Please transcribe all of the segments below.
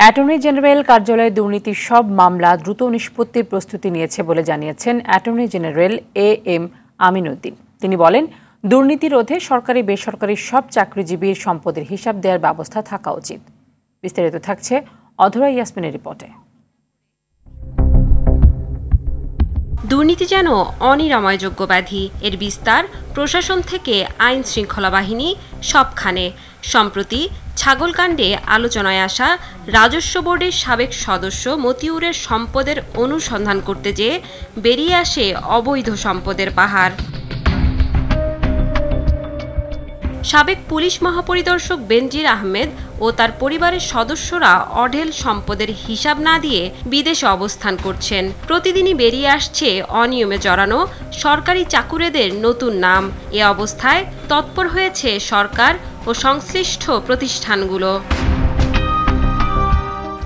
attorney general কার্যালয়ে দুর্নীতির সব মামলা দ্রুত নিষ্পত্তির প্রস্তুতি নিয়েছে বলে জানিয়েছেন attorney general A M Amin Uddin তিনি বলেন দুর্নীতি রোধে সরকারি বেসরকারি সব চাকরিজীবীর সম্পদের হিসাব দেওয়ার ব্যবস্থা থাকা উচিত বিস্তারিত থাকছে অধরা ইয়াসমিনের রিপোর্টে দুর্নীতি যেন অনিরাময়যোগ্য ব্যাধি এর বিস্তার প্রশাসন থেকে আইন শৃঙ্খলা বাহিনী সবখানে সম্প্রতি ছাগলকাণ্ডে আলোচনায় আসা রাজস্ব বোর্ডের সাবেক সদস্য মতিউরের সম্পদের অনুসন্ধান করতে যেয়ে বেরিয়ে আসে অবৈধ সম্পদের পাহাড় সাবেক পুলিশ মহাপরিদর্শক বেনজির আহমেদ ও তার পরিবারের সদস্যরা অঢেল সম্পদের হিসাব না দিয়ে বিদেশে অবস্থান করছেন প্রতিদিনই বেরিয়ে আসছে অনিয়মে জড়ানো সরকারি চাকুরেদের নতুন নাম এ অবস্থায় তৎপর হয়েছে সরকার ও সংশ্লিষ্ট প্রতিষ্ঠানগুলো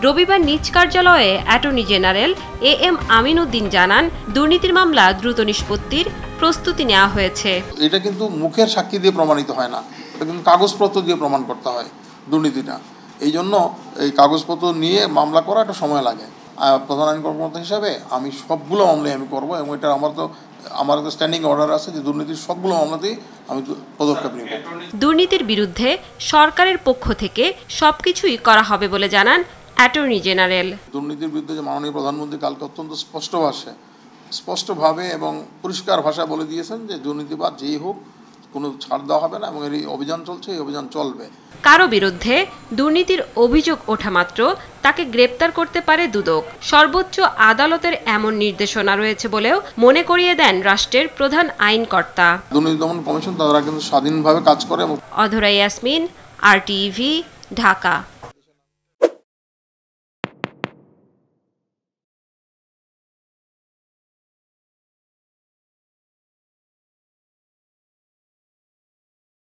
রবিবার নিজ কার্যালয়ে attorney general A M Amin Uddin জানান দুর্নীতির মামলা দ্রুত নিষ্পত্তির প্রস্তুতি নেওয়া হয়েছে এটা কিন্তু মুখের সাক্ষী দিয়ে প্রমাণিত হয় না এটা কিন্তু কাগজপত্র দিয়ে প্রমাণ করতে হয় দুর্নীতিটা এই জন্য এই কাগজপত্র নিয়ে মামলা করা একটা সময় লাগে প্রধান আইন কর্মকর্তা হিসাবে আমি সবগুলো মামলাই আমি করব এবং এটা আমার তো আমার তো স্ট্যান্ডিং অর্ডার আছে যে দুর্নীতির সবগুলো মামলাতেই আমি পদক্ষেপ নিব দুর্নীতির বিরুদ্ধে সরকারের পক্ষ থেকে সবকিছুই করা হবে বলে জানান অ্যাটর্নি জেনারেল দুর্নীতির বিরুদ্ধে যে মাননীয় প্রধানমন্ত্রী কালকে অত্যন্ত স্পষ্ট ভাষায় স্পষ্টভাবে এবং পরিষ্কার ভাষা বলে দিয়েছেন যে দুর্নীতিবাদ যেই হোক কোনো ছাড় দেওয়া হবে না এবং এই অভিযান চলছে এই অভিযান চলবে কারো বিরুদ্ধে দুর্নীতির অভিযোগ ওঠা মাত্র তাকে গ্রেপ্তার করতে পারে দুদক সর্বোচ্চ আদালতের এমন নির্দেশনা রয়েছে বলেও মনে করিয়ে দেন রাষ্ট্রের প্রধান আইনকর্তা দুর্নীতি দমন কমিশন তারা কিন্তু স্বাধীনভাবে কাজ করে অধরা ইয়াসমিন আর ঢাকা